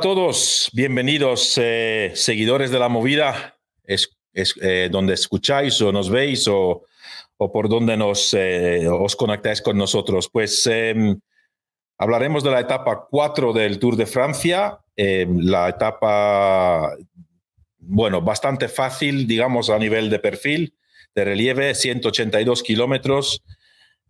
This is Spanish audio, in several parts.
todos, bienvenidos eh, seguidores de la movida, es, eh, donde escucháis o nos veis o, por donde nos, eh, os conectáis con nosotros. Pues em, hablaremos de la etapa 4 del Tour de Francia, em, la etapa, bueno, bastante fácil, digamos, a nivel de perfil, de relieve, 182 kilómetros.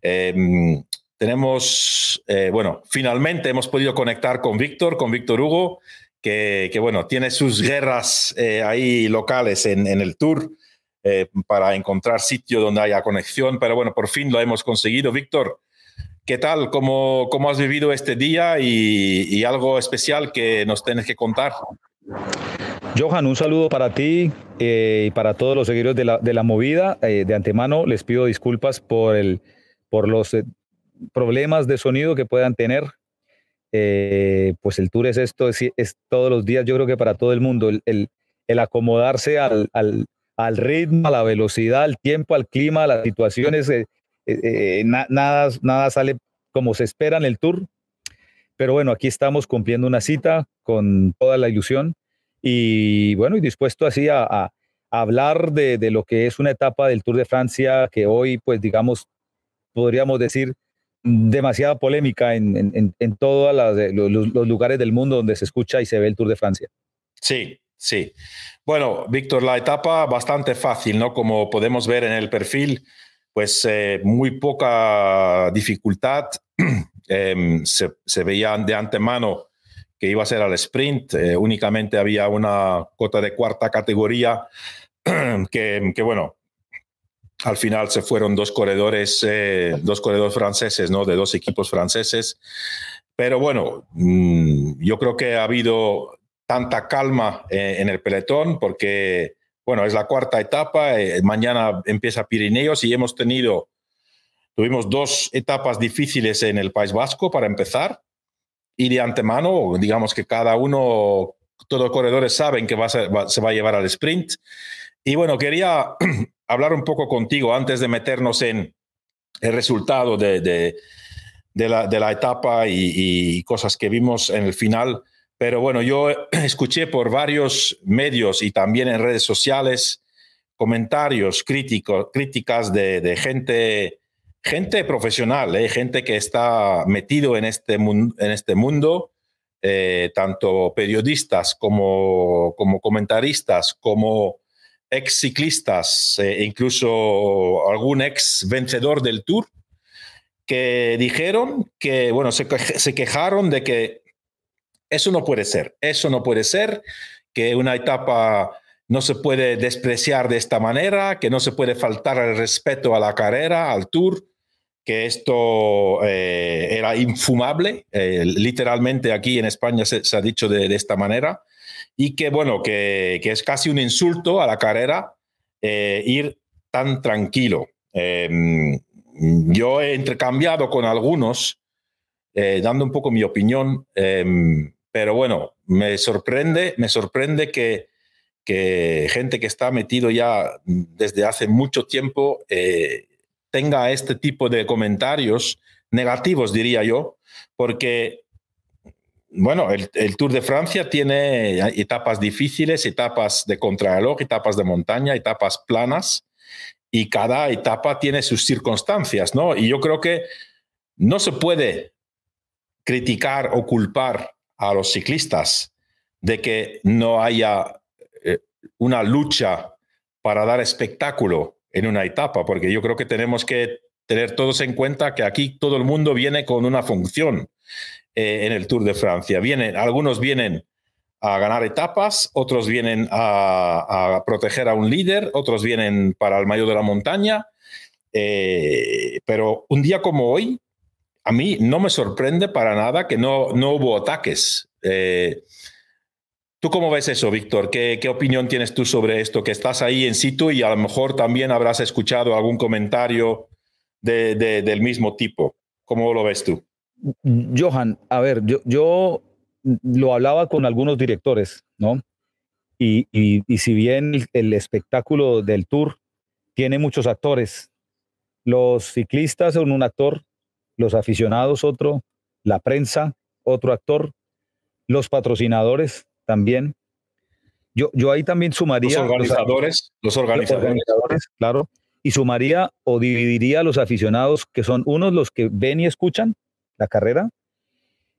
Em, tenemos, eh, bueno, finalmente hemos podido conectar con Víctor, con Víctor Hugo, que, que, bueno, tiene sus guerras eh, ahí locales en, en el tour eh, para encontrar sitio donde haya conexión, pero bueno, por fin lo hemos conseguido. Víctor, ¿qué tal? ¿Cómo, ¿Cómo has vivido este día y, algo especial que nos tienes que contar? Johan, un saludo para ti y para todos los seguidores de la, de la movida. de antemano les pido disculpas por, el, por los problemas de sonido que puedan tener. Eh, pues el tour es esto, es, todos los días, yo creo que para todo el mundo, el, el, acomodarse al, al, al, ritmo, a la velocidad, al tiempo, al clima, a las situaciones, eh, eh, nada, nada sale como se espera en el tour. Pero bueno, aquí estamos cumpliendo una cita con toda la ilusión y bueno, y dispuesto así a, a hablar de, de, lo que es una etapa del Tour de Francia que hoy, pues digamos, podríamos decir, demasiada polémica en, todos los, lugares del mundo donde se escucha y se ve el Tour de Francia. Sí, sí. Bueno, Víctor, la etapa bastante fácil, ¿no? Como podemos ver en el perfil, pues eh, muy poca dificultad. Em, se, se, veía de antemano que iba a ser al sprint, eh, únicamente había una cota de cuarta categoría que, bueno, al final se fueron dos corredores, eh, dos corredores franceses, ¿no? De dos equipos franceses. Pero bueno, mm, yo creo que ha habido tanta calma eh, en el pelotón porque, bueno, es la cuarta etapa, eh, mañana empieza Pirineos y hemos tenido, tuvimos dos etapas difíciles en el País Vasco para empezar y de antemano, digamos que cada uno, todos los corredores saben que se va a llevar al sprint. Y bueno, quería hablar un poco contigo antes de meternos en el resultado de, de, la, etapa y, cosas que vimos en el final. Pero bueno, yo escuché por varios medios y también en redes sociales comentarios críticos, críticas de, gente, gente profesional, eh, gente que está metido en este, mundo, en este mundo, eh, tanto periodistas como, como comentaristas, como ex ciclistas, eh, incluso algún ex vencedor del Tour, que dijeron que, bueno, se, quejaron de que eso no puede ser, eso no puede ser, que una etapa no se puede despreciar de esta manera, que no se puede faltar el respeto a la carrera, al tour, que esto eh, era infumable. Eh, literalmente aquí en España se, ha dicho de, esta manera y que, bueno, que, es casi un insulto a la carrera eh, ir tan tranquilo. Em, yo he intercambiado con algunos, eh, dando un poco mi opinión, em, pero bueno, me sorprende, me sorprende que, gente que está metido ya desde hace mucho tiempo eh, tenga este tipo de comentarios negativos, diría yo, porque bueno, el, Tour de Francia tiene etapas difíciles, etapas de contrarreloj, etapas de montaña, etapas planas, y cada etapa tiene sus circunstancias, ¿no? Y yo creo que no se puede criticar o culpar a los ciclistas de que no haya eh, una lucha para dar espectáculo en una etapa, porque yo creo que tenemos que tener todos en cuenta que aquí todo el mundo viene con una función eh, en el Tour de Francia. Vienen, algunos vienen a ganar etapas, otros vienen a, proteger a un líder, otros vienen para el mayo de la montaña. Eh, pero un día como hoy, a mí no me sorprende para nada que no, no hubo ataques. Eh, ¿Tú cómo ves eso, Víctor? ¿Qué, opinión tienes tú sobre esto? Que estás ahí en situ y a lo mejor también habrás escuchado algún comentario del mismo tipo. ¿Cómo lo ves tú? Johan, a ver, yo, yo lo hablaba con algunos directores, ¿no? Y, si bien el, espectáculo del tour tiene muchos actores, los ciclistas son un actor, los aficionados otro, la prensa otro actor, los patrocinadores también. Yo, yo ahí también sumaría... organizadores, los organizadores. Los organizadores, claro. Y sumaría o dividiría a los aficionados que son unos los que ven y escuchan, la carrera,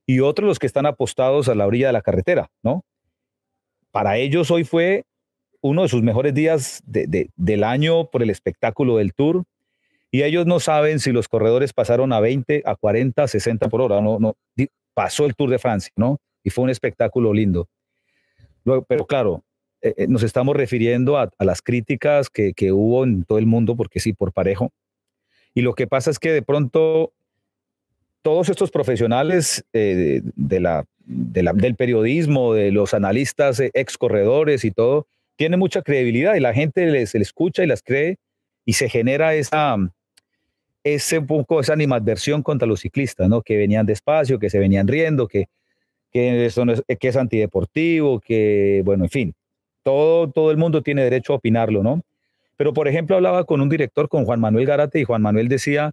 y otros los que están apostados a la orilla de la carretera, ¿no? Para ellos hoy fue uno de sus mejores días del año por el espectáculo del tour, y ellos no saben si los corredores pasaron a 20, a 40, a 60 por hora, no, no, pasó el Tour de Francia, ¿no? Y fue un espectáculo lindo. pero claro, eh, eh, nos estamos refiriendo a, las críticas que, que, hubo en todo el mundo, porque sí, por parejo. Y lo que pasa es que de pronto todos estos profesionales eh, del periodismo, de los analistas eh, ex corredores y todo, tienen mucha credibilidad y la gente les, escucha y las cree y se genera esa, ese poco, esa animadversión contra los ciclistas, ¿no? Que venían despacio, que se venían riendo, que, eso es, que es antideportivo, que, bueno, en fin, todo, todo el mundo tiene derecho a opinarlo, ¿no? Pero, por ejemplo, hablaba con un director, con Juan Manuel Garate, y Juan Manuel decía,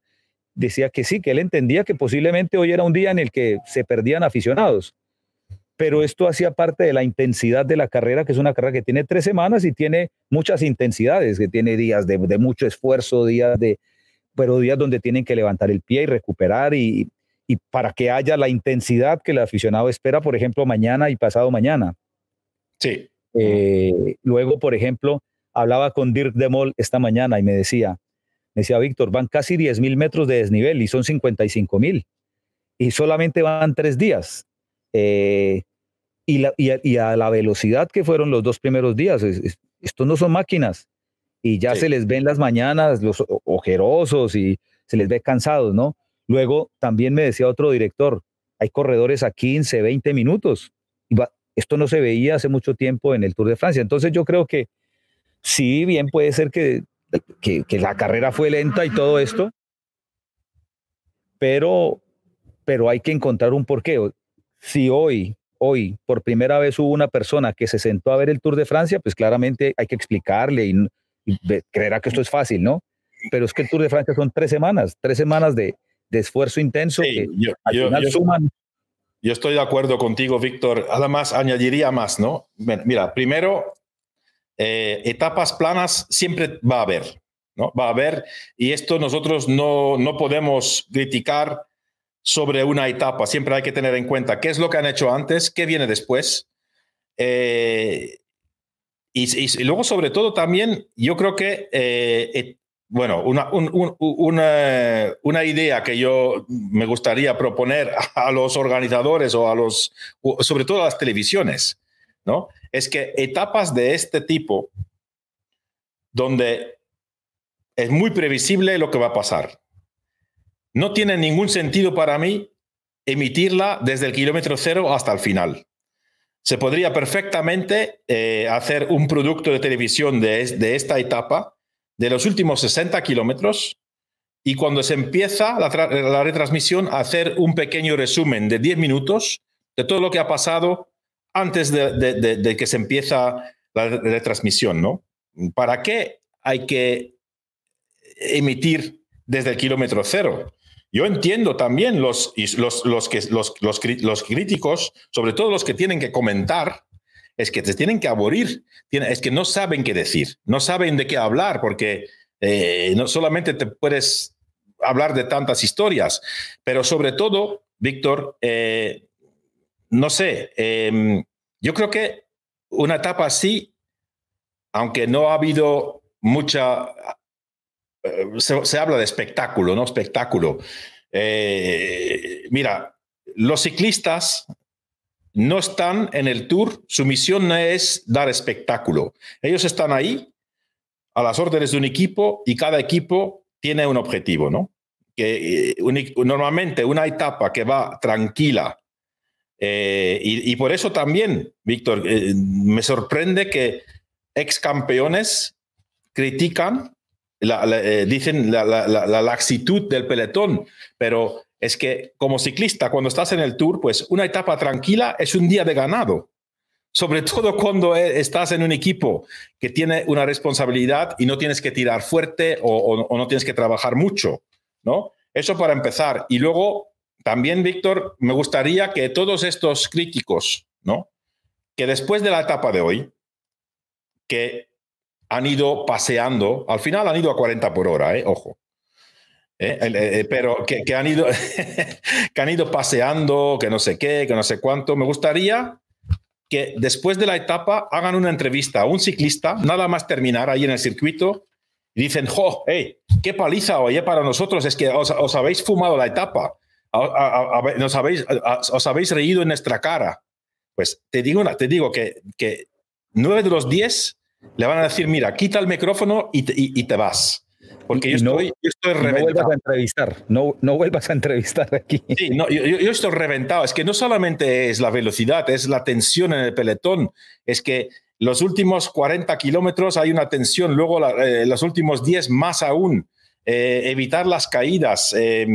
decía que sí, que él entendía que posiblemente hoy era un día en el que se perdían aficionados, pero esto hacía parte de la intensidad de la carrera, que es una carrera que tiene tres semanas y tiene muchas intensidades, que tiene días de, mucho esfuerzo, días de, pero días donde tienen que levantar el pie y recuperar y, para que haya la intensidad que el aficionado espera, por ejemplo, mañana y pasado mañana. Sí. Eh, luego, por ejemplo, hablaba con Dirk Demol esta mañana y me decía, me decía Víctor, van casi 10.000 mil metros de desnivel y son 55 mil. Y solamente van tres días. Eh, y, a, la velocidad que fueron los dos primeros días, estos no son máquinas. Y ya se les ven las mañanas los ojerosos y se les ve cansados, ¿no? Luego también me decía otro director, hay corredores a 15, 20 minutos. esto no se veía hace mucho tiempo en el Tour de Francia. Entonces yo creo que sí, bien puede ser que que, la carrera fue lenta y todo esto, pero, pero hay que encontrar un porqué. Si hoy, hoy, por primera vez hubo una persona que se sentó a ver el Tour de Francia, pues claramente hay que explicarle y, creerá que esto es fácil, ¿no? Pero es que el Tour de Francia son tres semanas, tres semanas de, esfuerzo intenso que suman. Yo estoy de acuerdo contigo, Víctor. Además, añadiría más, ¿no? Mira, primero, eh, etapas planas siempre va a haber, ¿no? Va a haber, y esto nosotros no, no podemos criticar sobre una etapa, siempre hay que tener en cuenta qué es lo que han hecho antes, qué viene después. Eh, y, luego, sobre todo, también yo creo que, eh, bueno, una, una, una, idea que yo me gustaría proponer a los organizadores o a los, sobre todo a las televisiones, ¿no? es que etapas de este tipo, donde es muy previsible lo que va a pasar, no tiene ningún sentido para mí emitirla desde el kilómetro cero hasta el final. Se podría perfectamente eh, hacer un producto de televisión de, esta etapa, de los últimos 60 kilómetros, y cuando se empieza la, la, retransmisión, hacer un pequeño resumen de 10 minutos de todo lo que ha pasado antes de, que se empieza la retransmisión, ¿no? ¿Para qué hay que emitir desde el kilómetro cero? Yo entiendo también los, los, los, críticos, sobre todo los que tienen que comentar, es que te tienen que aburrir, es que no saben qué decir, no saben de qué hablar, porque eh, no solamente te puedes hablar de tantas historias, pero sobre todo, Víctor, eh, no sé, em, yo creo que una etapa así, aunque no ha habido mucha, eh, se, habla de espectáculo, ¿no? Espectáculo. Eh, mira, los ciclistas no están en el tour, su misión no es dar espectáculo. Ellos están ahí a las órdenes de un equipo y cada equipo tiene un objetivo, ¿no? Que eh, normalmente una etapa que va tranquila, eh, y, por eso también, Víctor, eh, me sorprende que ex campeones critican, la, eh, dicen la, laxitud del pelotón, pero es que como ciclista, cuando estás en el tour, pues una etapa tranquila es un día de ganado, sobre todo cuando e, estás en un equipo que tiene una responsabilidad y no tienes que tirar fuerte o, o no tienes que trabajar mucho, ¿no? Eso para empezar. Y luego también, Víctor, me gustaría que todos estos críticos, ¿no? Que después de la etapa de hoy, que han ido paseando, al final han ido a 40 por hora, ¿eh? ojo, ¿eh? Eh, eh, pero que, han ido, han ido paseando, que no sé qué, que no sé cuánto. Me gustaría que después de la etapa hagan una entrevista a un ciclista, nada más terminar ahí en el circuito, y dicen, ¡jo! Hey, ¡Qué paliza, oye, para nosotros! Es que os habéis fumado la etapa a, os habéis reído en nuestra cara. Pues te digo, una, te digo que, que 9 de los 10 le van a decir, mira, quita el micrófono y te, y, te vas. Porque yo, estoy, reventado. No vuelvas a entrevistar, no, no vuelvas a entrevistar aquí. Sí, no, yo, estoy reventado. Es que no solamente es la velocidad, es la tensión en el pelotón. Es que los últimos 40 kilómetros hay una tensión, luego eh, los últimos 10 más aún. Eh, evitar las caídas. Eh,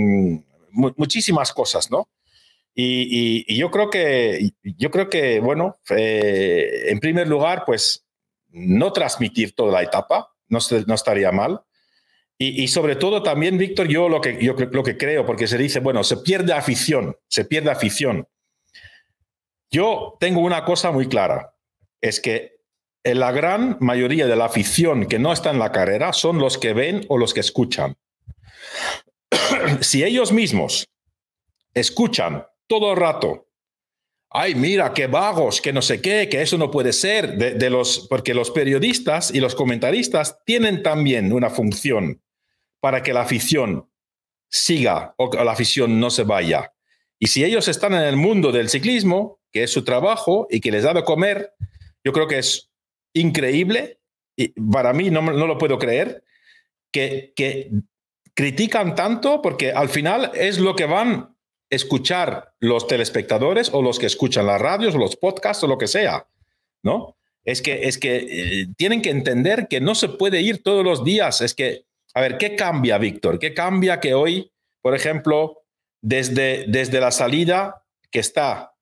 muchísimas cosas, ¿no? Y, yo creo que, yo creo que bueno, eh, en primer lugar, pues no transmitir toda la etapa, no, estaría mal. Y, sobre todo también, Víctor, yo lo que, yo lo que creo, porque se dice, bueno, se pierde afición, se pierde afición. Yo tengo una cosa muy clara, es que en la gran mayoría de la afición que no está en la carrera son los que ven o los que escuchan. si ellos mismos escuchan todo el rato, ay, mira, qué vagos, que no sé qué, que eso no puede ser, los, porque los periodistas y los comentaristas tienen también una función para que la afición siga o la afición no se vaya. Y si ellos están en el mundo del ciclismo, que es su trabajo y que les da de comer, yo creo que es increíble, y para mí no, lo puedo creer, que, que critican tanto porque al final es lo que van a escuchar los telespectadores o los que escuchan las radios o los podcasts o lo que sea, ¿no? Es que, es que eh, tienen que entender que no se puede ir todos los días. Es que, a ver, ¿qué cambia, Víctor? ¿Qué cambia que hoy, por ejemplo, desde, desde la salida que está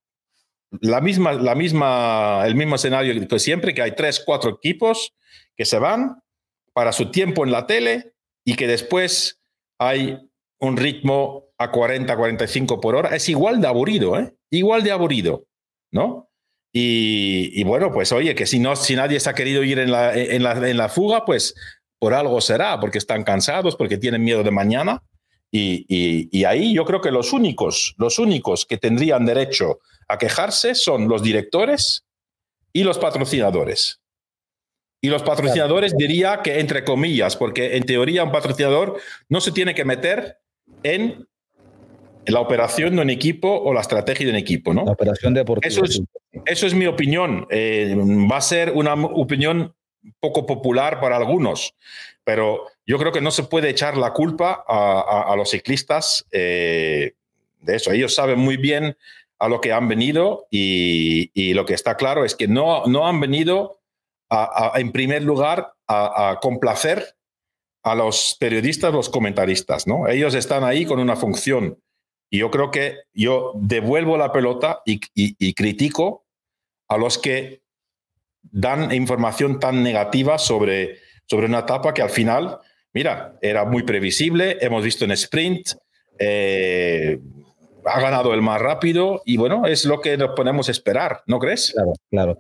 la misma, la misma, el mismo escenario que siempre, que hay tres, cuatro equipos que se van para su tiempo en la tele y que después hay un ritmo a 40, 45 por hora, es igual de aburrido, ¿eh? Igual de aburrido, ¿no? Y, bueno, pues oye, que si, no, si nadie se ha querido ir en la, en, la, en la fuga, pues por algo será, porque están cansados, porque tienen miedo de mañana. Y, y, ahí yo creo que los únicos, los únicos que tendrían derecho a quejarse son los directores y los patrocinadores. Y los patrocinadores diría que entre comillas, porque en teoría un patrocinador no se tiene que meter en la operación de un equipo o la estrategia de un equipo, ¿no? La operación deportiva. Eso es, eso es mi opinión. Eh, va a ser una opinión poco popular para algunos, pero yo creo que no se puede echar la culpa a, los ciclistas eh, de eso. Ellos saben muy bien a lo que han venido y, lo que está claro es que no, no han venido en primer lugar, a, complacer a los periodistas, los comentaristas, ¿no? Ellos están ahí con una función. Y yo creo que yo devuelvo la pelota y, critico a los que dan información tan negativa sobre, sobre una etapa que al final, mira, era muy previsible, hemos visto en sprint, eh, ha ganado el más rápido y bueno, es lo que nos ponemos a esperar, ¿no crees? Claro, claro.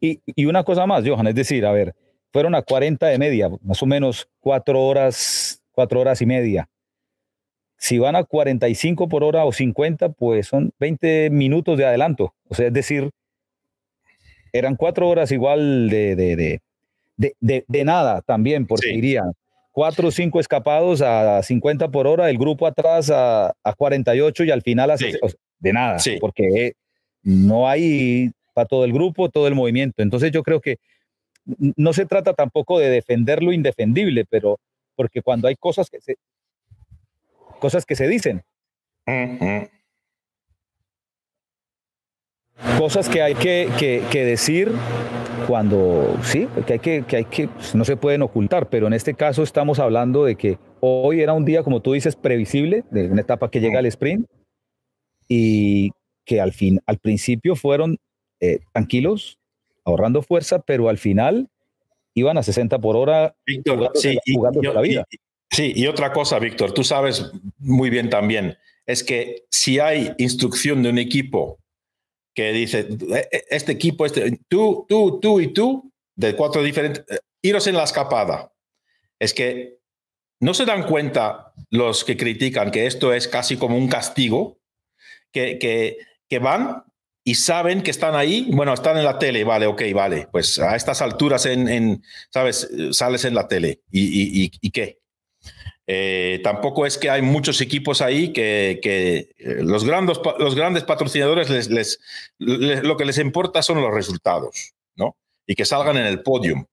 Y, una cosa más, Johan, es decir, a ver, fueron a 40 de media, más o menos 4 horas, 4 horas y media. Si van a 45 por hora o 50, pues son 20 minutos de adelanto. O sea, es decir, eran 4 horas igual de, de, nada también, porque sí. irían 4 o 5 escapados a 50 por hora, el grupo atrás a, 48 y al final a 60. de nada, sí. porque eh, no hay todo el grupo, todo el movimiento. Entonces yo creo que no se trata tampoco de defender lo indefendible, pero porque cuando hay cosas que se, cosas que se dicen, cosas que hay que, que, que, decir cuando, sí, que hay que, que hay que, pues, no se pueden ocultar, pero en este caso estamos hablando de que hoy era un día, como tú dices, previsible, de una etapa que llega al sprint y que al fin, al principio fueron eh, tranquilos, ahorrando fuerza, pero al final iban a 60 por hora sí, y, la vida. sí, y otra cosa, Víctor, tú sabes muy bien también, es que si hay instrucción de un equipo que dice, eh, eh, este equipo, este, tú, tú, tú y tú, de cuatro diferentes, iros en la escapada, es que no se dan cuenta los que critican que esto es casi como un castigo, que, que van y saben que están ahí, bueno, están en la tele, vale, ok, vale, pues a estas alturas, en, ¿sabes? Sales en la tele y, y, qué. Eh, tampoco es que hay muchos equipos ahí que, que eh, los, grandes, los grandes patrocinadores les, les, lo que les importa son los resultados, ¿no? Y que salgan en el podium.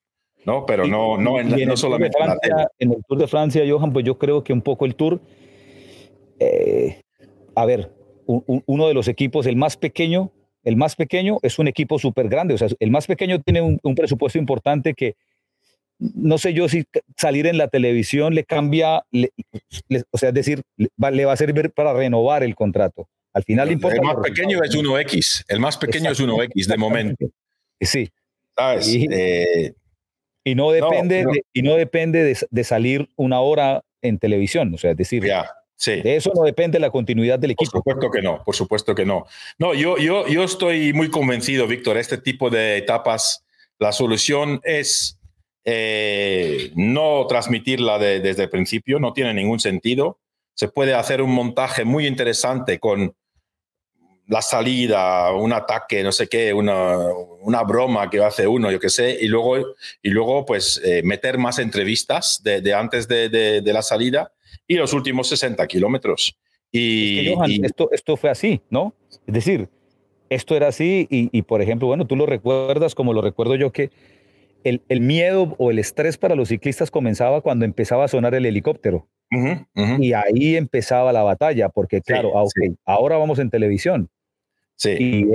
¿no? Pero no, no, no solamente en, la tele. en el Tour de Francia, Johan, pues yo creo que un poco el Tour, eh, a ver, uno de los equipos, el más pequeño, el más pequeño es un equipo súper grande, o sea, el más pequeño tiene un, presupuesto importante que no sé yo si salir en la televisión le cambia, o sea, es decir, le va, a servir para renovar el contrato. Al final El, el más pequeño es 1X. El más pequeño es 1X de momento. Eh, sí. ¿Sabes? Eh, y, no depende, De, y no depende de, salir una hora en televisión. O sea, es decir, Sí. eso no depende la continuidad del equipo. Por supuesto que no, por supuesto que no. No, yo, yo, yo estoy muy convencido, Víctor, este tipo de etapas, la solución es eh, no transmitirla desde el principio, no tiene ningún sentido. Se puede hacer un montaje muy interesante con la salida, un ataque, no sé qué, una, broma que hace uno, yo qué sé, y luego, y luego pues eh, meter más entrevistas de, antes de, de la salida y los últimos 60 kilómetros. Y, esto, esto fue así, ¿no? Es decir, esto era así y, por ejemplo, bueno, tú lo recuerdas como lo recuerdo yo que el, miedo o el estrés para los ciclistas comenzaba cuando empezaba a sonar el helicóptero. Y ahí empezaba la batalla, porque claro, ah, ahora vamos en televisión. Sí.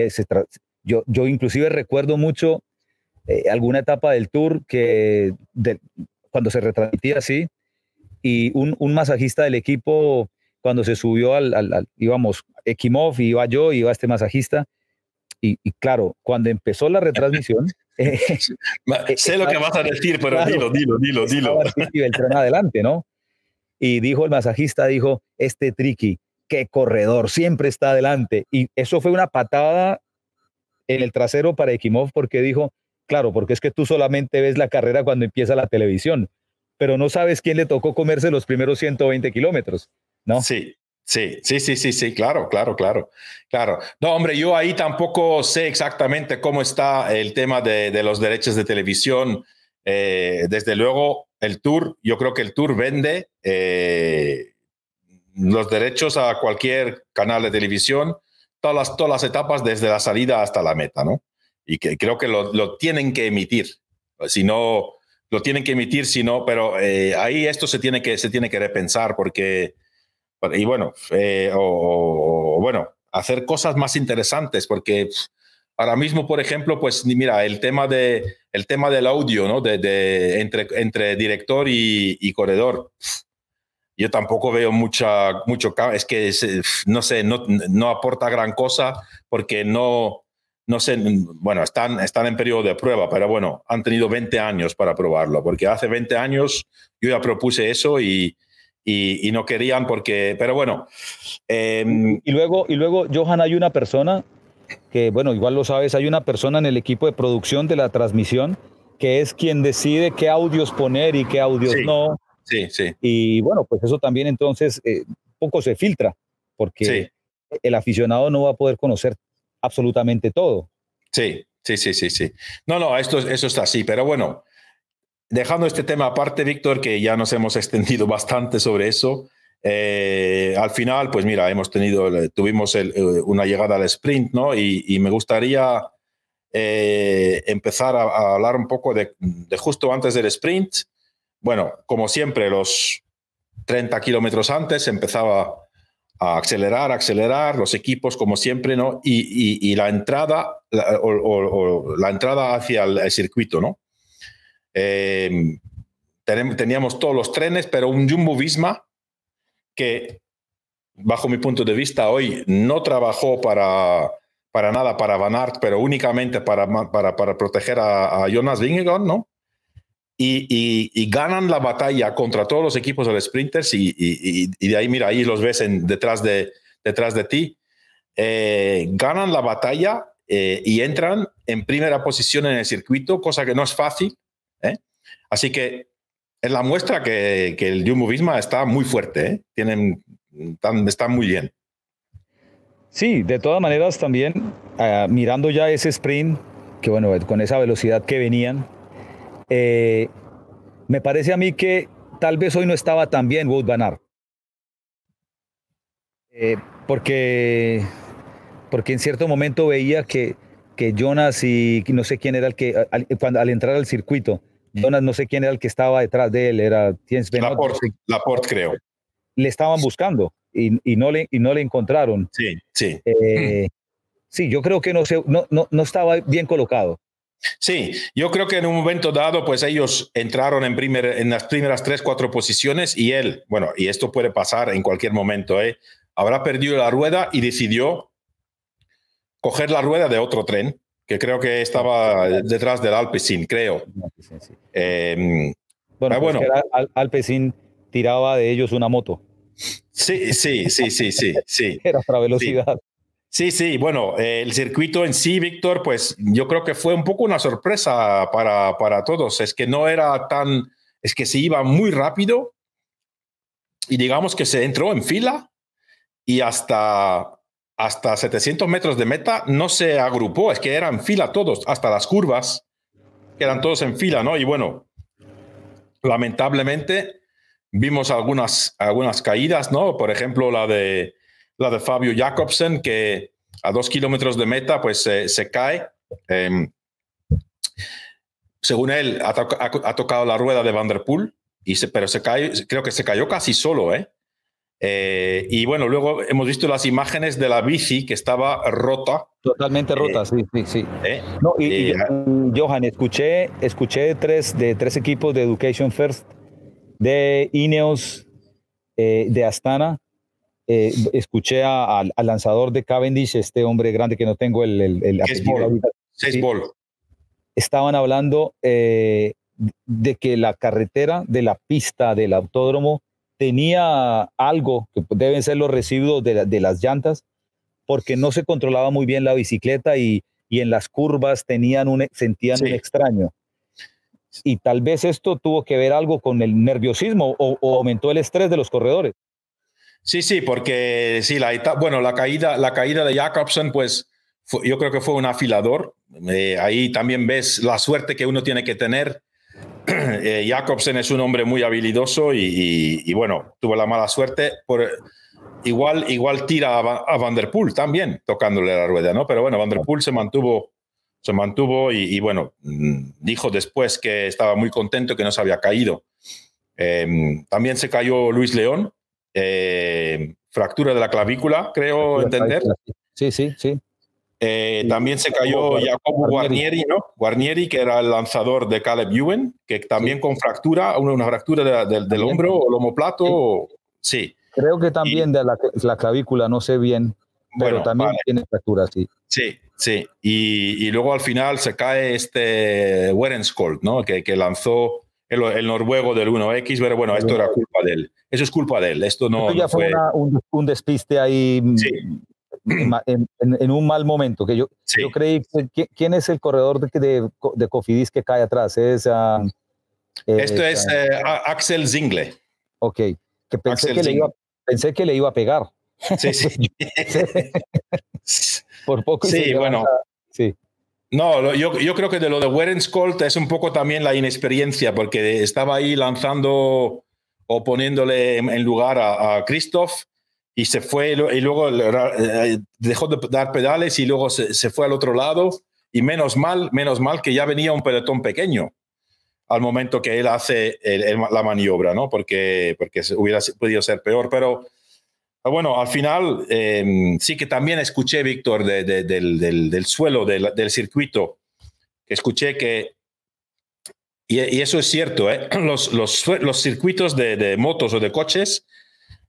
yo, yo inclusive recuerdo mucho eh, alguna etapa del tour que cuando se retransmitía así, y un, un masajista del equipo, cuando se subió al, al, al íbamos, Ekimov, iba yo, iba este masajista, y, claro, cuando empezó la retransmisión... Eh, eh, sé lo que vas a decir, pero dilo, dilo, dilo, dilo. Y el tren adelante, ¿no? Y dijo el masajista, dijo, este triqui, qué corredor, siempre está adelante. Y eso fue una patada en el trasero para Ekimov porque dijo, claro, porque es que tú solamente ves la carrera cuando empieza la televisión pero no sabes quién le tocó comerse los primeros 120 kilómetros, ¿no? Sí, Sí, sí, sí, sí, sí, claro, claro, claro, claro. No, hombre, yo ahí tampoco sé exactamente cómo está el tema de, los derechos de televisión. Eh, desde luego, el tour, yo creo que el tour vende eh, los derechos a cualquier canal de televisión, todas las, todas las etapas, desde la salida hasta la meta, ¿no? Y que creo que lo, lo tienen que emitir. Si no, lo tienen que emitir, si no, pero eh, ahí esto se tiene que, se tiene que repensar porque, y bueno, eh, o, bueno, hacer cosas más interesantes porque ahora mismo, por ejemplo, pues mira, el tema, de, el tema del audio, ¿no? De, entre, entre director y, corredor. Yo tampoco veo mucha, mucho, es que no sé, no, no aporta gran cosa porque no, no sé, bueno, están, están en periodo de prueba, pero bueno, han tenido 20 años para probarlo, porque hace 20 años yo ya propuse eso y, y, no querían porque, pero bueno. Em, y, luego, y luego, Johan, hay una persona que, bueno, igual lo sabes, hay una persona en el equipo de producción de la transmisión que es quien decide qué audios poner y qué audios no. Sí, sí. Y bueno, pues eso también entonces eh, poco se filtra, porque el aficionado no va a poder conocer absolutamente todo. Sí, sí, sí, sí, sí. No, no, esto, eso está así, pero bueno, dejando este tema aparte, Víctor, que ya nos hemos extendido bastante sobre eso, eh, al final, pues mira, hemos tenido, eh, tuvimos eh, una llegada al sprint, ¿no? Y, me gustaría empezar a, hablar un poco de, de, justo antes del sprint. Bueno, como siempre, los 30 kilómetros antes empezaba a acelerar, acelerar, los equipos como siempre, ¿no? Y, y, la entrada, o, la entrada hacia el, circuito, ¿no? Em, teníamos todos los trenes, pero un Jumbo Visma que, bajo mi punto de vista, hoy no trabajó para, para nada para Van Aert, pero únicamente para, para, para proteger a, a Jonas Vingegaard, ¿no? y, ganan la batalla contra todos los equipos de los sprinters y, de ahí, mira, ahí los ves detrás, de, detrás de ti, eh, ganan la batalla eh, y entran en primera posición en el circuito, cosa que no es fácil. ¿eh? Así que es la muestra que, el Jumbo Visma está muy fuerte, Tienen, están, muy bien. Sí, de todas maneras también, ah, mirando ya ese sprint, que bueno, con esa velocidad que venían, eh, me parece a mí que tal vez hoy no estaba tan bien Wood eh, porque, porque en cierto momento veía que, que Jonas y no sé quién era el que, al, entrar al circuito, mm. Jonas no sé quién era el que estaba detrás de él, era Laporte, creo. Le estaban buscando y, no, le, y no le encontraron. Sí, sí. Eh, sí, yo creo que no, no, no estaba bien colocado. Sí, yo creo que en un momento dado, pues ellos entraron en, las primeras tres, cuatro posiciones y él, bueno, y esto puede pasar en cualquier momento, ¿eh? habrá perdido la rueda y decidió coger la rueda de otro tren, que creo que estaba detrás del Alpecin, creo. Em, bueno, ah, pues, bueno. tiraba de ellos una moto. Sí, sí, sí, sí, sí, Era para velocidad. Sí, sí, bueno, eh, el circuito en sí, Víctor, pues yo creo que fue un poco una sorpresa para, para todos. Es que no era tan, es que se iba muy rápido y digamos que se entró en fila y hasta, hasta 700 metros de meta no se agrupó, es que eran fila todos, hasta las curvas, eran todos en fila, ¿no? Y bueno, lamentablemente vimos algunas, algunas caídas, ¿no? Por ejemplo, la de la de Fabio Jacobsen, que a dos kilómetros de meta pues se cae. Em, según él, ha, tocado la rueda de Vanderpool, y se, pero se cae, creo que se cayó casi solo. ¿eh? ¿eh? y bueno, luego hemos visto las imágenes de la bici que estaba rota. Totalmente rota, eh, sí, sí, sí. ¿eh? y, ah. mm, Johan, escuché, escuché tres, de tres equipos de Education First, de Ineos, de Astana eh, escuché al lanzador de Cavendish, este hombre grande que no tengo el... Seis Estaban hablando eh, de que la carretera de la pista del autódromo tenía algo que deben ser los residuos de, las llantas, porque no se controlaba muy bien la bicicleta y, en las curvas tenían un, sentían un extraño. Y tal vez esto tuvo que ver algo con el nerviosismo o aumentó el estrés de los corredores. Sí, sí, porque sí, la bueno, la caída, la caída de Jacobson, pues yo creo que fue un afilador. Eh, ahí también ves la suerte que uno tiene que tener. Eh, es un hombre muy habilidoso y, bueno, tuvo la mala suerte. Por, igual, igual tira a, Van der Poel también tocándole la rueda, ¿no? Pero bueno, Van der Poel se mantuvo, se mantuvo y, bueno, mm, dijo después que estaba muy contento que no se había caído. Em, también se cayó Luis León, eh, fractura de la clavícula, creo entender. Sí, sí, sí. Eh, también se cayó Jacobo Guarnieri, ¿no? Guarnieri, que era el lanzador de Caleb Ewen que también con fractura, una, fractura del hombro o el omoplato, sí. Creo que también de la, clavícula, no sé bien, pero también tiene fractura, sí. Sí, sí. Y, luego al final se cae este Werenskold, ¿no? Que, que lanzó el, noruego del 1X, pero bueno, esto era culpa de él. Eso es culpa de él. Esto no. ya fue, un, despiste ahí. En, un mal momento, que yo, yo creí, ¿quién es el corredor de, de, Cofidis que cae atrás? Es, ah, Esto es, ah, eh, Axel Zingle. Ok, que pensé que, le iba, a pegar. Sí, sí. Por poco. Sí, bueno. sí. No, yo, creo que de lo de Warren es un poco también la inexperiencia, porque estaba ahí lanzando o poniéndole en, lugar a, Christoph y se fue y luego eh, dejó de dar pedales y luego se, fue al otro lado y menos mal, menos mal que ya venía un pelotón pequeño al momento que él hace la maniobra, ¿no? Porque, porque hubiera podido ser peor, pero Ah, bueno, al final em, sí que también escuché, Víctor, del, suelo, del, del, circuito, escuché que, y, eso es cierto, ¿eh? los, circuitos de, motos o de coches,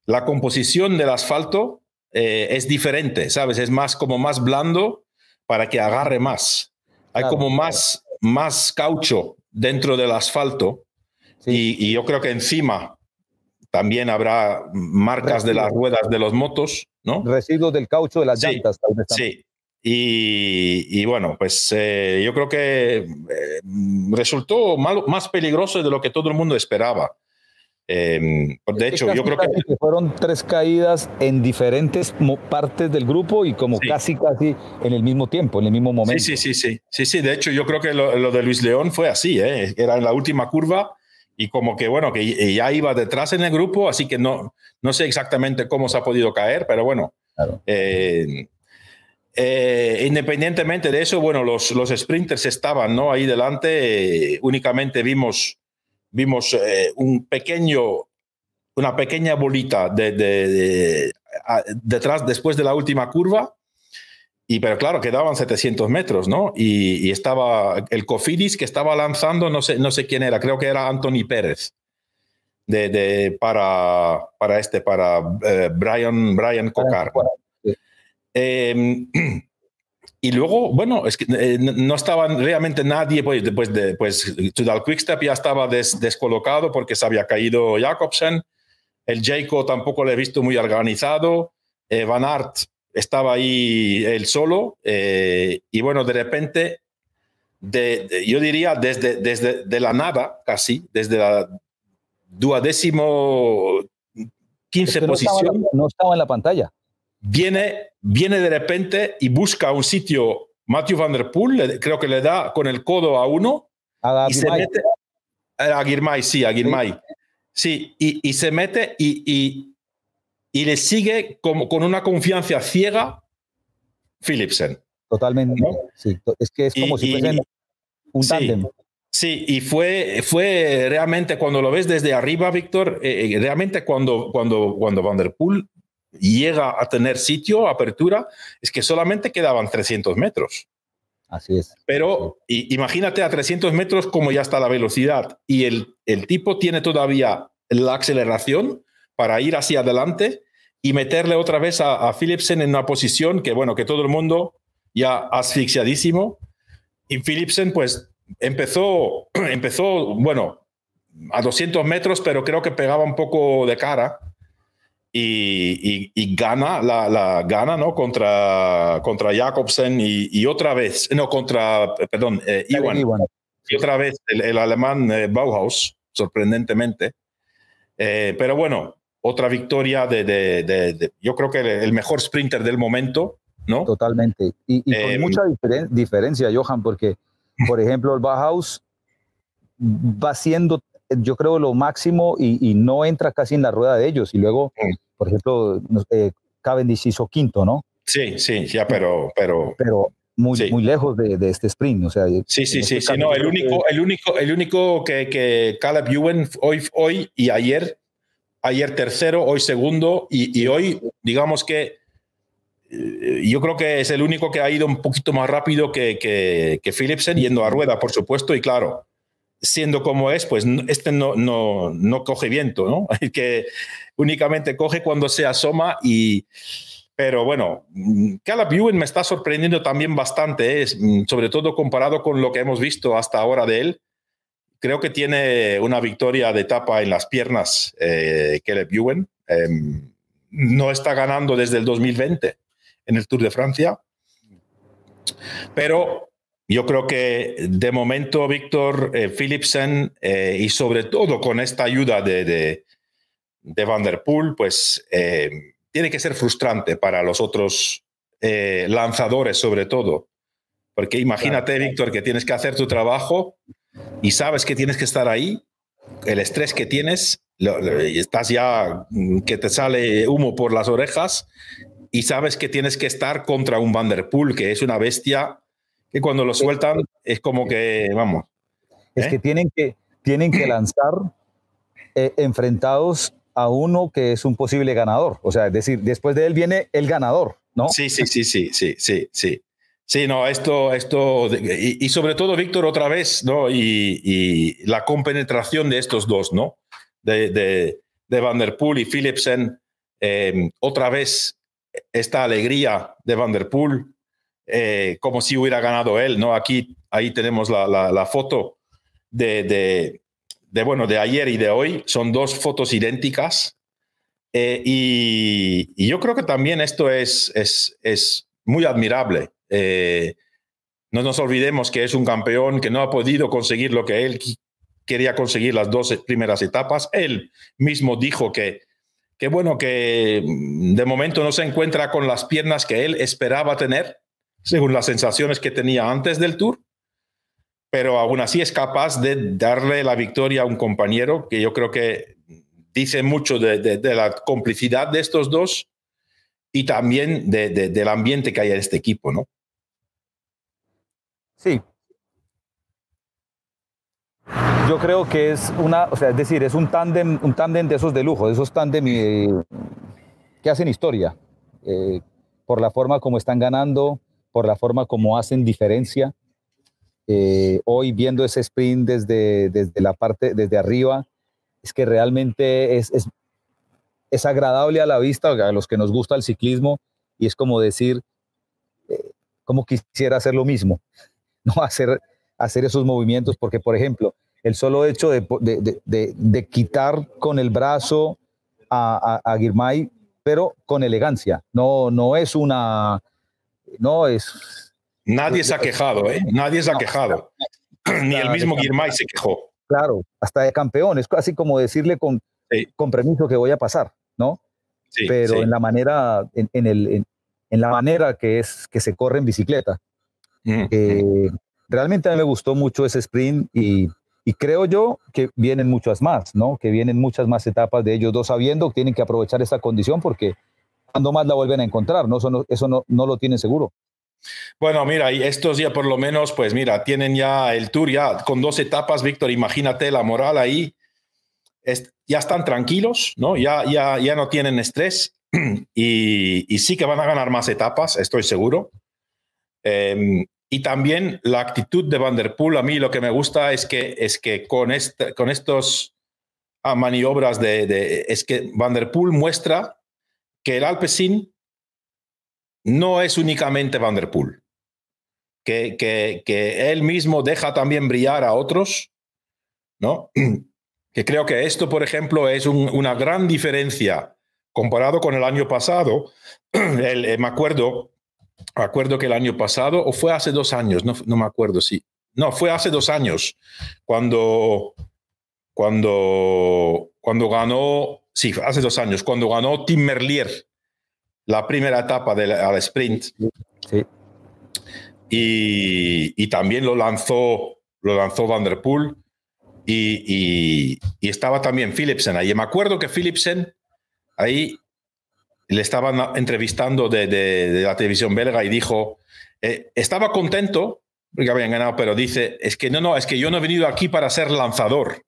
la composición del asfalto eh, es diferente, ¿sabes? Es más como más blando para que agarre más. Hay como más, más caucho dentro del asfalto y yo creo que encima también habrá marcas de las ruedas de los motos, ¿no? Residuos del caucho de las llantas. sí. Y, bueno, pues eh, yo creo que eh, resultó más peligroso de lo que todo el mundo esperaba. Em, pues, de hecho, yo creo que... Fueron tres caídas en diferentes partes del grupo y como casi, casi en el mismo tiempo, en el mismo momento. Sí, sí, sí, sí. sí, De hecho, yo creo que lo, lo de Luis León fue así. ¿eh? Era en la última curva y como que bueno, que ya iba detrás en el grupo, así que no, no sé exactamente cómo se ha podido caer, pero bueno. Eh, eh, independientemente de eso, bueno, los, sprinters estaban ¿no? ahí delante, eh, únicamente vimos, vimos un pequeño, una pequeña bolita de, detrás, después de la última curva, y pero claro, quedaban 700 metros, ¿no? Y, estaba el Cofidis que estaba lanzando, no sé, no sé quién era, creo que era Anthony Pérez, de, para, para este, para eh, Brian, Brian Cocar. Em, y luego, bueno, es que eh, no estaba realmente nadie, pues, después de, pues, Tudal Quickstep ya estaba descolocado porque se había caído Jacobsen. El Jaco tampoco le he visto muy organizado. Eh, Van Aert estaba ahí él solo eh, y bueno, de repente, de, yo diría desde, la nada casi, desde la duodécimo quince posición. No estaba, en la pantalla. Viene, viene de repente y busca un sitio. Matthew Van Der Poel, creo que le da con el codo a uno a y sí, a Sí, y, se mete y y le sigue con una confianza ciega Philipsen. Totalmente. Sí, es que es como si fuese un Sí, y fue, fue realmente cuando lo ves desde arriba, Víctor, eh, eh, realmente cuando, cuando, cuando Van der Poel llega a tener sitio, apertura, es que solamente quedaban 300 metros. Así es. Pero imagínate a 300 metros como ya está la velocidad y el, el tipo tiene todavía la aceleración para ir hacia adelante y meterle otra vez a, Philipsen en una posición que, bueno, que todo el mundo ya asfixiadísimo. Y Philipsen, pues, empezó, empezó, bueno, a 200 metros, pero creo que pegaba un poco de cara y, gana, la, gana, ¿no? Contra, contra Jacobsen y, otra vez, no, contra, perdón, eh, Y otra vez el, alemán eh, Bauhaus, sorprendentemente. Eh, pero bueno, otra victoria de, de, de, yo creo que el mejor sprinter del momento, ¿no? Totalmente. Y, con eh, mucha diferencia, Johan, porque, por ejemplo, el Bauhaus va siendo, yo creo, lo máximo y, no entra casi en la rueda de ellos. Y luego, por ejemplo, eh, Cavendish hizo quinto, ¿no? Sí, sí, ya, pero... Pero, pero muy, muy lejos de, este sprint, o sea... Sí, este sí, sí, no, el único, el único, el único que, que Caleb Ewen hoy, hoy y ayer ayer tercero, hoy segundo y, hoy, digamos que eh, yo creo que es el único que ha ido un poquito más rápido que, Philipsen, yendo a rueda, por supuesto, y claro, siendo como es, pues este no, no, coge viento, ¿no? El que únicamente coge cuando se asoma y... Pero bueno, Caleb Ewing me está sorprendiendo también bastante, ¿eh? mm, sobre todo comparado con lo que hemos visto hasta ahora de él creo que tiene una victoria de etapa en las piernas eh, Caleb em, no está ganando desde el 2020 en el Tour de Francia. Pero yo creo que de momento Víctor eh, Philipsen eh, y sobre todo con esta ayuda de, de, Van der Poel, pues em, tiene que ser frustrante para los otros eh, lanzadores sobre todo. Porque imagínate, Víctor, que tienes que hacer tu trabajo y sabes que tienes que estar ahí, el estrés que tienes, estás ya mm, que te sale humo por las orejas y sabes que tienes que estar contra un Vanderpool, que es una bestia que cuando lo sueltan es como que, vamos. Es ¿eh? que tienen que, tienen que lanzar eh, enfrentados a uno que es un posible ganador. O sea, es decir, después de él viene el ganador, ¿no? Sí, sí, sí, sí, sí, sí, sí. Sí, no, esto, esto, y, sobre todo Víctor otra vez, ¿no? Y, la compenetración de estos dos, ¿no? De, de, Van der Poel y Philipsen, em, otra vez esta alegría de Van der Poel, eh, como si hubiera ganado él, ¿no? Aquí, ahí tenemos la, foto de, de, bueno, de ayer y de hoy, son dos fotos idénticas. Eh, y, y, yo creo que también esto es, es, es muy admirable. Eh, no nos olvidemos que es un campeón que no ha podido conseguir lo que él quería conseguir las dos primeras etapas. Él mismo dijo que, bueno, que mm, de momento no se encuentra con las piernas que él esperaba tener, según las sensaciones que tenía antes del tour, pero aún así es capaz de darle la victoria a un compañero que yo creo que dice mucho de la complicidad de estos dos y también del ambiente que hay en este equipo, ¿no? Sí. Yo creo que es una, o sea, es decir, es un tándem, un tándem de esos de lujo, de esos tándem eh, que hacen historia, eh, por la forma como están ganando, por la forma como hacen diferencia. Eh, hoy viendo ese sprint desde, desde la parte, desde arriba, es que realmente es, es agradable a la vista, a los que nos gusta el ciclismo, y es como decir, eh, como quisiera hacer lo mismo, no hacer, hacer esos movimientos, porque por ejemplo, el solo hecho de, quitar con el brazo a, a, pero con elegancia, no, no es una, no es... Nadie se ha quejado, ¿eh? Nadie se ha quejado. Ni el mismo Guirmay se quejó. Claro, hasta de campeón, es casi como decirle con, premiso con que voy a pasar. ¿no? Pero en la manera, en, el, en, la manera que es que se corre en bicicleta. Mm, eh, mm. Realmente a mí me gustó mucho ese sprint y, creo yo que vienen muchas más, ¿no? Que vienen muchas más etapas de ellos dos sabiendo que tienen que aprovechar esta condición porque cuando más la vuelven a encontrar, ¿no? Eso no, eso no, lo tienen seguro. Bueno, mira, y estos días por lo menos, pues mira, tienen ya el tour ya con dos etapas, Víctor, imagínate la moral ahí, ya están tranquilos, ¿no? Ya, ya, ya no tienen estrés y, sí que van a ganar más etapas, estoy seguro. Em, y también la actitud de Van Der Poel a mí lo que me gusta es que, es que con, este, con estos ah, maniobras de, de, es que Poel muestra que el Alpecin no es únicamente Van que, que, que él mismo deja también brillar a otros, ¿no? que creo que esto, por ejemplo, es una gran diferencia comparado con el año pasado. Eh, me acuerdo, acuerdo que el año pasado, o fue hace dos años, no, no me acuerdo si. Sí. No, fue hace dos años, cuando, cuando, cuando ganó, sí, hace dos años, cuando ganó Tim Merlier la primera etapa del al sprint. Y, y, también lo lanzó, lo lanzó Van Der Poel y, estaba también Philipsen ahí. Me acuerdo que Philipsen ahí le estaban entrevistando de, la televisión belga y dijo, eh, estaba contento porque habían ganado, pero dice, es que no, no, es que yo no he venido aquí para ser lanzador.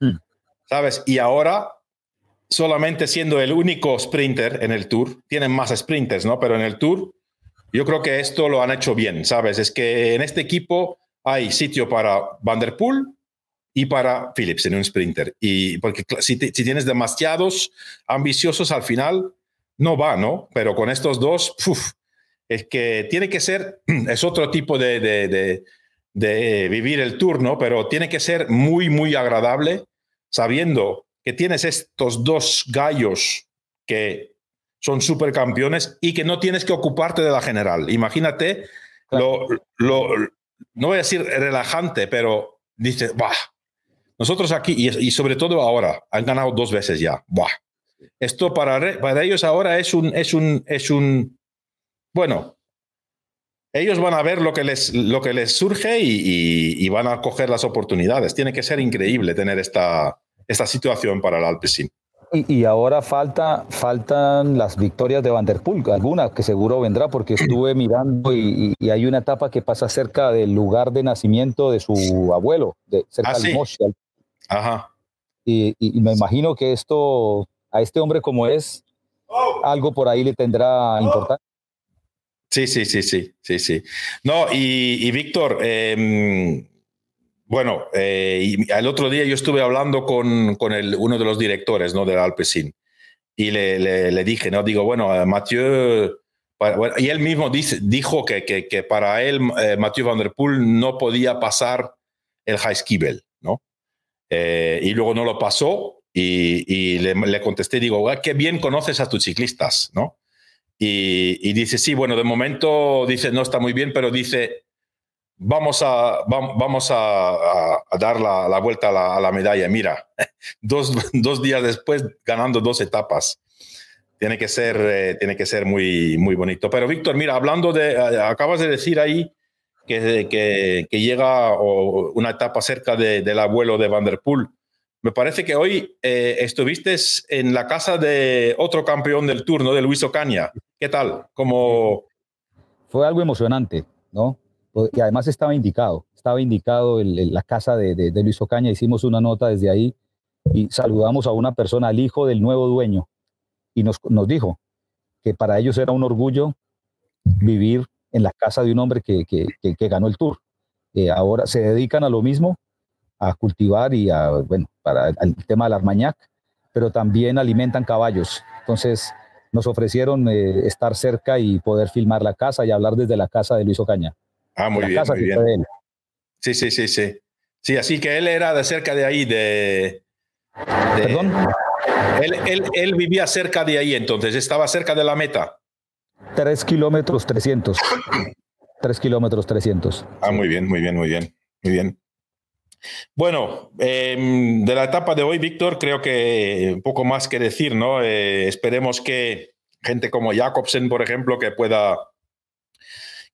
Hmm. ¿Sabes? Y ahora, solamente siendo el único sprinter en el tour, tienen más sprinters, ¿no? Pero en el tour, yo creo que esto lo han hecho bien, ¿sabes? Es que en este equipo hay sitio para Vanderpool, y para Phillips en un sprinter. Y porque si, tienes demasiados ambiciosos al final, no va, ¿no? Pero con estos dos, es que tiene que ser, es otro tipo de, eh, vivir el turno, pero tiene que ser muy, muy agradable sabiendo que tienes estos dos gallos que son supercampeones y que no tienes que ocuparte de la general. Imagínate no voy a decir relajante, pero dices, bah, nosotros aquí, y, sobre todo ahora, han ganado dos veces ya. Esto para, para ellos ahora es un, es un, es un, bueno, ellos van a ver lo que les, lo que les surge y, van a coger las oportunidades. Tiene que ser increíble tener esta, esta situación para el Alpecin. Y, y, ahora falta, faltan las victorias de Van Der Poel, algunas que seguro vendrá porque estuve mirando y, hay una etapa que pasa cerca del lugar de nacimiento de su abuelo, de, cerca ah, del Ajá. Y, y, me imagino que esto, a este hombre como es, algo por ahí le tendrá importancia. Sí, sí, sí, sí, sí, sí. No, y, Víctor, em, bueno, eh, y el otro día yo estuve hablando con, con el, uno de los directores ¿no? del Alpecin y le, le, dije, ¿no? Digo, bueno, eh, Mathieu, y él mismo dice, dijo que, que, para él, eh, Mathieu Van Der Poel no podía pasar el high Skibel, ¿no? Eh, y luego no lo pasó y, le, contesté, digo, ah, qué bien conoces a tus ciclistas, ¿no? Y, dice, sí, bueno, de momento dice, no está muy bien, pero dice, vamos a, vamos a, dar la, vuelta a la, medalla. Mira, dos, dos, días después ganando dos etapas. Tiene que ser, eh, tiene que ser muy, muy bonito. Pero Víctor, mira, hablando de, acabas de decir ahí que, llega una etapa cerca del abuelo de Vanderpool. Me parece que hoy eh, estuviste en la casa de otro campeón del turno, de Luis Ocaña. ¿Qué tal? Como... Fue algo emocionante, ¿no? Y además estaba indicado, estaba indicado la casa de, de, Luis Ocaña. Hicimos una nota desde ahí y saludamos a una persona, al hijo del nuevo dueño, y nos, nos dijo que para ellos era un orgullo vivir en la casa de un hombre que, que, que, ganó el tour. Eh, ahora se dedican a lo mismo, a cultivar y a, bueno, para el, tema tema del armañac, pero también alimentan caballos. Entonces nos ofrecieron eh, estar cerca y poder filmar la casa y hablar desde la casa de Luis Ocaña. Ah, muy bien. muy bien. Sí, sí, sí, sí. Sí, así que él era de cerca de ahí, de... de ¿Perdón? Él, él, él vivía cerca de ahí entonces, estaba cerca de la meta. 3 kilómetros 300. 3 kilómetros 300. Ah, muy bien, muy bien, muy bien, muy bien. Bueno, em, de la etapa de hoy, Víctor, creo que un poco más que decir, ¿no? Eh, esperemos que gente como Jacobsen, por ejemplo, que pueda,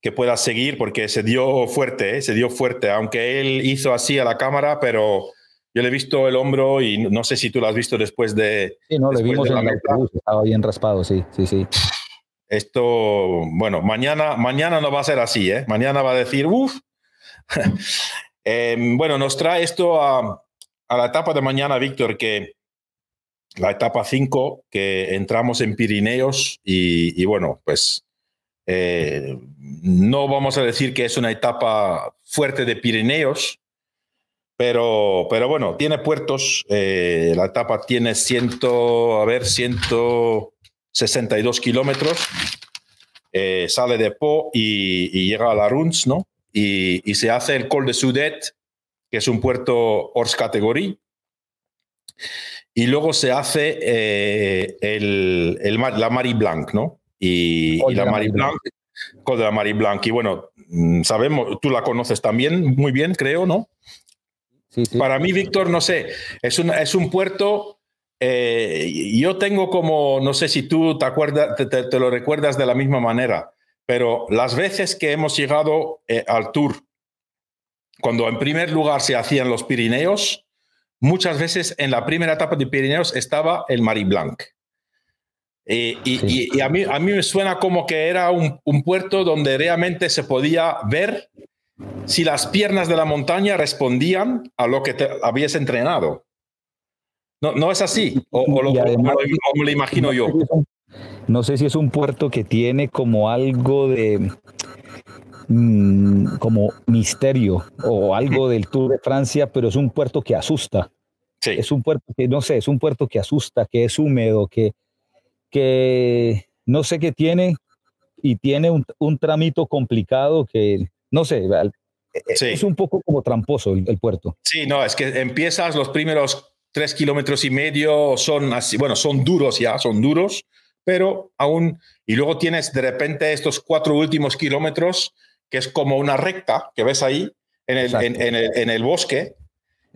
que pueda seguir, porque se dio fuerte, ¿eh? se dio fuerte, aunque él hizo así a la cámara, pero yo le he visto el hombro y no sé si tú lo has visto después de... Sí, no, le vimos en el autobús, estaba bien raspado, sí, sí, sí. Esto, bueno, mañana, mañana no va a ser así, ¿eh? Mañana va a decir, uff. Em, bueno, nos trae esto a, la etapa de mañana, Víctor, que la etapa 5, que entramos en Pirineos y, bueno, pues eh, no vamos a decir que es una etapa fuerte de Pirineos, pero, pero bueno, tiene puertos, eh, la etapa tiene ciento, a ver, ciento... 62 kilómetros, eh, sale de Po y, llega a la Runz, ¿no? Y, se hace el Col de Sudet, que es un puerto hors Category. Y luego se hace eh, el, la Marie Blanc, ¿no? Y, la, Marie Blanc, de la Marie Blanc. Y bueno, mm, sabemos, tú la conoces también muy bien, creo, ¿no? Para mí, Víctor, no sé, es es un puerto eh, yo tengo como, no sé si tú te, acuerdas, te, lo recuerdas de la misma manera, pero las veces que hemos llegado eh, al tour, cuando en primer lugar se hacían los Pirineos, muchas veces en la primera etapa de Pirineos estaba el Mariblanc, eh, y, a, mí, a, mí, me suena como que era un, un puerto donde realmente se podía ver si las piernas de la montaña respondían a lo que te habías entrenado. No, es así, o, lo, imagino yo. No sé si es un puerto que tiene como algo de mm, como misterio o algo del Tour de Francia, pero es un puerto que asusta. Sí. Es un puerto que, no sé, es un puerto que asusta, que es húmedo, que, que no sé qué tiene y tiene un, un tramito complicado que, no sé, e, e, sí. es un poco como tramposo el puerto. Sí, no, es que empiezas los primeros tres kilómetros y medio son así, bueno, son duros ya, son duros, pero aún, y luego tienes de repente estos cuatro últimos kilómetros, que es como una recta que ves ahí en el, en, el, bosque,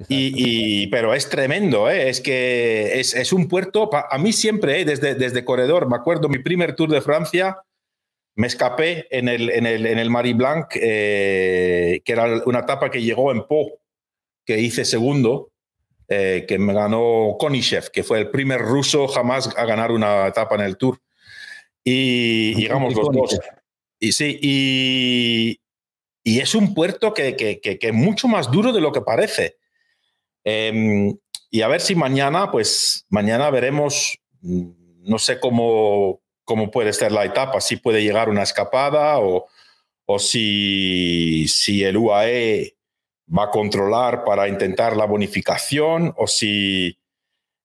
y, pero es tremendo, ¿eh? es que es, un puerto, a mí siempre, ¿eh? desde, desde Corredor, me acuerdo mi primer Tour de Francia, me escapé en el, en el, en Marie Blanc, eh, que era una etapa que llegó en Po, que hice segundo, eh, que me ganó Konishev, que fue el primer ruso jamás a ganar una etapa en el Tour. Y llegamos los dos. Y sí, y, es un puerto que, que, que, es mucho más duro de lo que parece. Em, y a ver si mañana, pues mañana veremos, no sé cómo, cómo puede ser la etapa, si puede llegar una escapada o, o si, si el UAE va a controlar para intentar la bonificación o si...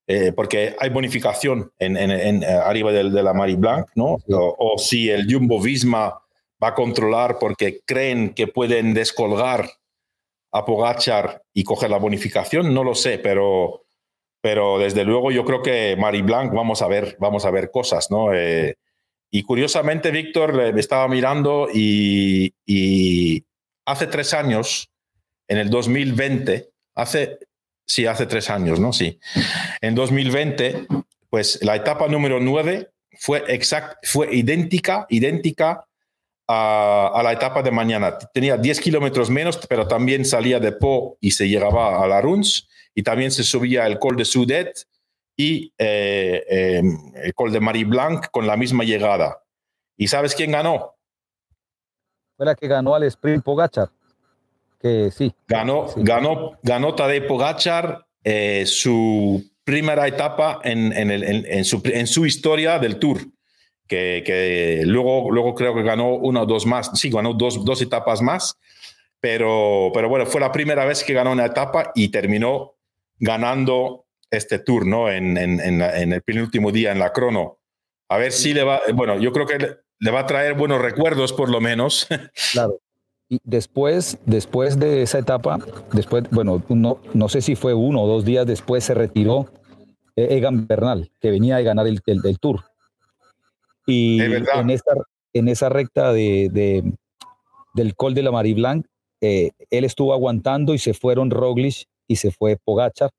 Eh, porque hay bonificación en, eh, arriba de, la Marie Blanc, ¿no? O, si el Jumbo Visma va a controlar porque creen que pueden descolgar a Pogachar y coger la bonificación, no lo sé, pero, pero desde luego yo creo que Marie Blanc vamos a ver, vamos a ver cosas, ¿no? Eh, y curiosamente, Víctor, me estaba mirando y hace tres años en el 2020, hace, sí, hace tres años, ¿no? Sí. En 2020, pues la etapa número 9 fue, exact, fue idéntica, idéntica a, la etapa de mañana. Tenía 10 kilómetros menos, pero también salía de Po y se llegaba a la Runs y también se subía el Col de Sudet y eh, em, el Col de Marie Blanc con la misma llegada. ¿Y sabes quién ganó? Fue que ganó al sprint Pogachar. Ganó, ganó, ganó Tadej Pogachar eh, su primera etapa en, su, historia del Tour. Que, luego, luego creo que ganó uno o dos más, sí, ganó dos, dos etapas más, pero, pero bueno, fue la primera vez que ganó una etapa y terminó ganando este Tour en, en, el penúltimo día en la crono. A ver si le va, bueno, yo creo que le va a traer buenos recuerdos por lo menos, claro después, después de esa etapa, después, bueno, no, no sé si fue uno o dos días después, se retiró e-, Egan Bernal, que venía a ganar el, Tour. Y en esa, en esa recta de, del Col de la Marie Blanc, eh, él estuvo aguantando y se fueron Roglic y se fue Pogachar.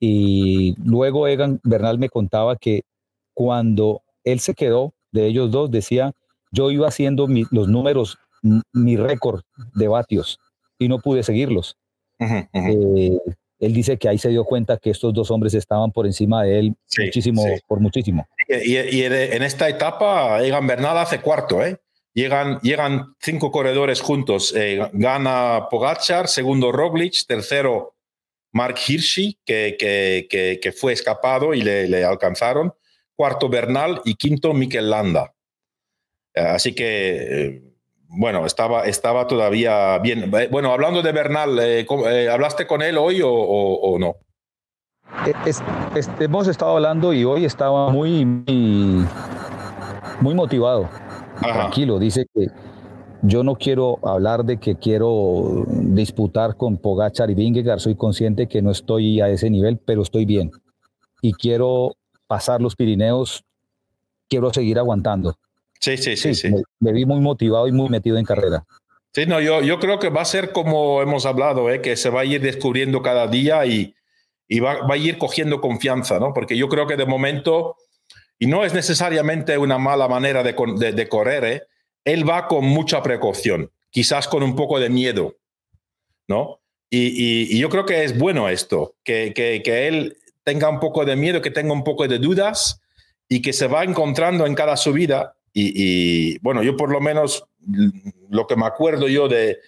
Y luego Egan Bernal me contaba que cuando él se quedó de ellos dos, decía, yo iba haciendo los números mi récord de vatios y no pude seguirlos. Eh, él dice que ahí se dio cuenta que estos dos hombres estaban por encima de él muchísimo, por muchísimo. Y, en esta etapa, Egan Bernal hace cuarto, ¿eh? Llegan, llegan cinco corredores juntos. Eh, gana Pogachar, segundo Roglic, tercero Mark Hirschi, que, fue escapado y le, alcanzaron, cuarto Bernal y quinto Mikel Landa. Así que bueno, estaba, estaba todavía bien. Eh, bueno, hablando de Bernal, eh, eh, ¿hablaste con él hoy o, no? Este, hemos estado hablando y hoy estaba muy, muy, motivado, tranquilo. Dice que yo no quiero hablar de que quiero disputar con Pogachar y Vingegaard. Soy consciente que no estoy a ese nivel, pero estoy bien. Y quiero pasar los Pirineos, quiero seguir aguantando. Sí, sí, sí. sí, Me, vi muy motivado y muy metido en carrera. Sí, no, yo, yo creo que va a ser como hemos hablado, ¿eh? que se va a ir descubriendo cada día y, y va, a ir cogiendo confianza, ¿no? Porque yo creo que de momento, y no es necesariamente una mala manera de, correr, ¿eh? él va con mucha precaución, quizás con un poco de miedo, ¿no? Y, y, y yo creo que es bueno esto, que, que, que, él tenga un poco de miedo, que tenga un poco de dudas y que se va encontrando en cada subida y, bueno, yo por lo menos lo que me acuerdo yo de,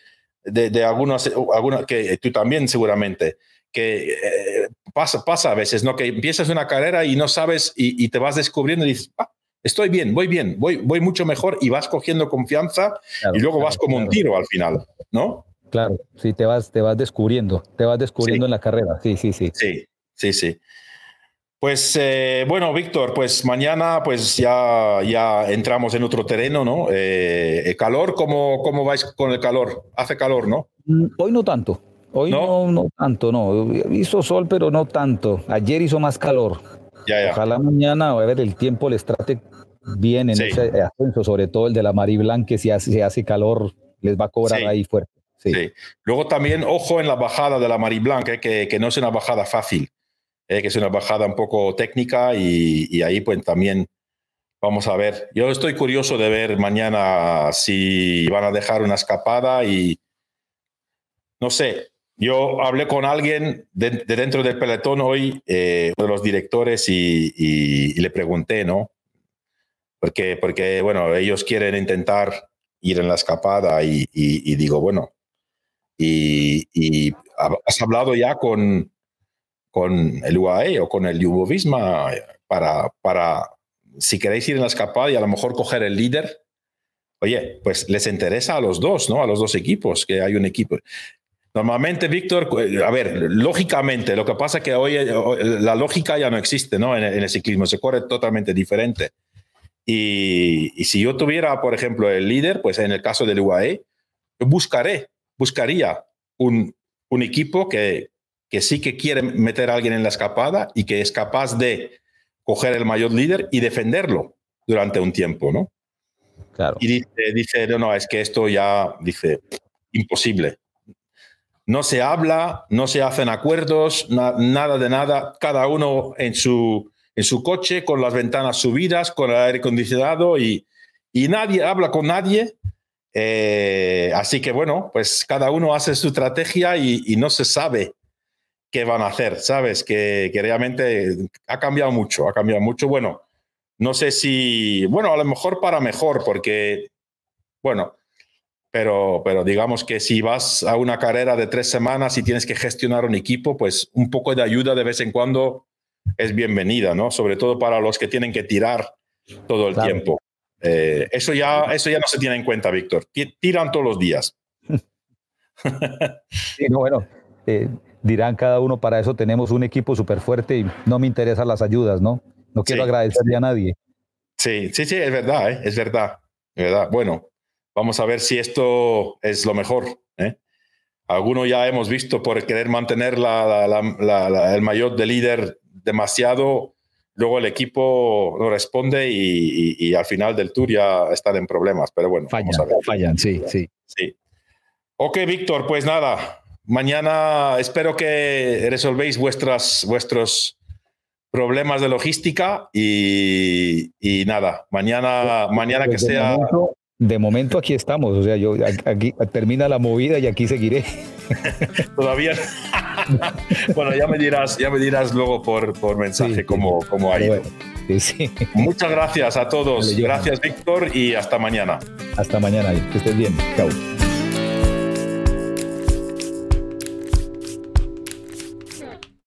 de, de algunas, algunas, que tú también seguramente, que eh, pasa, pasa a veces, ¿no? Que empiezas una carrera y no sabes y, te vas descubriendo y dices, ah, estoy bien, voy bien, voy, voy mucho mejor y vas cogiendo confianza y luego vas como un tiro al final, ¿no? Claro, sí, te vas, te vas descubriendo, te vas descubriendo en la carrera, sí, sí, sí. Sí, sí, sí. Pues eh, bueno, Víctor, pues mañana pues ya, ya entramos en otro terreno, ¿no? Eh, eh calor, ¿cómo, ¿cómo vais con el calor? Hace calor, ¿no? Mm, hoy no tanto. Hoy ¿No? No, tanto, no. Hizo sol, pero no tanto. Ayer hizo más calor. Ya, ya. Ojalá mañana, a ver, el tiempo les trate bien en ese ascenso, sobre todo el de la Mariblanca. que si hace, hace calor les va a cobrar ahí fuerte. Sí. Luego también, ojo en la bajada de la Mariblanca, eh, que, que no es una bajada fácil. Eh, que es una bajada un poco técnica y, ahí pues también vamos a ver. Yo estoy curioso de ver mañana si van a dejar una escapada y no sé. Yo hablé con alguien de, dentro del pelotón hoy, eh, uno de los directores, y, le pregunté, ¿no? Porque, porque, bueno, ellos quieren intentar ir en la escapada y, digo, bueno, y, y, has hablado ya con, con el UAE o con el Jumbo Visma para, para, si queréis ir en la escapada y a lo mejor coger el líder, oye, pues les interesa a los dos, ¿no? A los dos equipos, que hay un equipo. Normalmente, Víctor, a ver, lógicamente, lo que pasa es que hoy la lógica ya no existe, ¿no? En, el ciclismo se corre totalmente diferente. Y, si yo tuviera, por ejemplo, el líder, pues en el caso del UAE, buscaré, buscaría un, un equipo que, que sí que quiere meter a alguien en la escapada y que es capaz de coger el mayor líder y defenderlo durante un tiempo, ¿no? Claro. Y dice, no, no, es que esto ya, dice, imposible. No se habla, no se hacen acuerdos, nada de nada, cada uno en su, en su coche, con las ventanas subidas, con el aire acondicionado y, y nadie habla con nadie. Eh, así que bueno, pues cada uno hace su estrategia y, y no se sabe qué van a hacer, ¿sabes? Que, realmente ha cambiado mucho, ha cambiado mucho. Bueno, no sé si, bueno, a lo mejor para mejor, porque, bueno, pero, pero, digamos que si vas a una carrera de tres semanas y tienes que gestionar un equipo, pues un poco de ayuda de vez en cuando es bienvenida, ¿no? Sobre todo para los que tienen que tirar todo el tiempo. Eh, eso, ya, eso ya no se tiene en cuenta, Víctor. Tiran todos los días. Sí, bueno, eh, dirán cada uno, para eso tenemos un equipo súper fuerte y no me interesan las ayudas, ¿no? No quiero agradecerle a nadie. Sí, sí, sí, es verdad, ¿eh? es verdad, verdad. Bueno, vamos a ver si esto es lo mejor. ¿eh? Algunos ya hemos visto por querer mantener la, el mayor de líder demasiado, luego el equipo no responde y, al final del tour ya están en problemas, pero bueno, fallan, vamos a ver. fallan, sí, sí. sí. Ok, Víctor, pues nada, Mañana espero que resolvéis vuestras, vuestros problemas de logística y, nada, mañana, mañana que sea... de momento aquí estamos, o sea, yo aquí termina la movida y aquí seguiré. Todavía. bueno, ya me dirás, ya me dirás luego por, mensaje cómo, cómo, ha ido. Muchas gracias a todos. gracias, Víctor, y hasta mañana. Hasta mañana, que estés bien. Chao.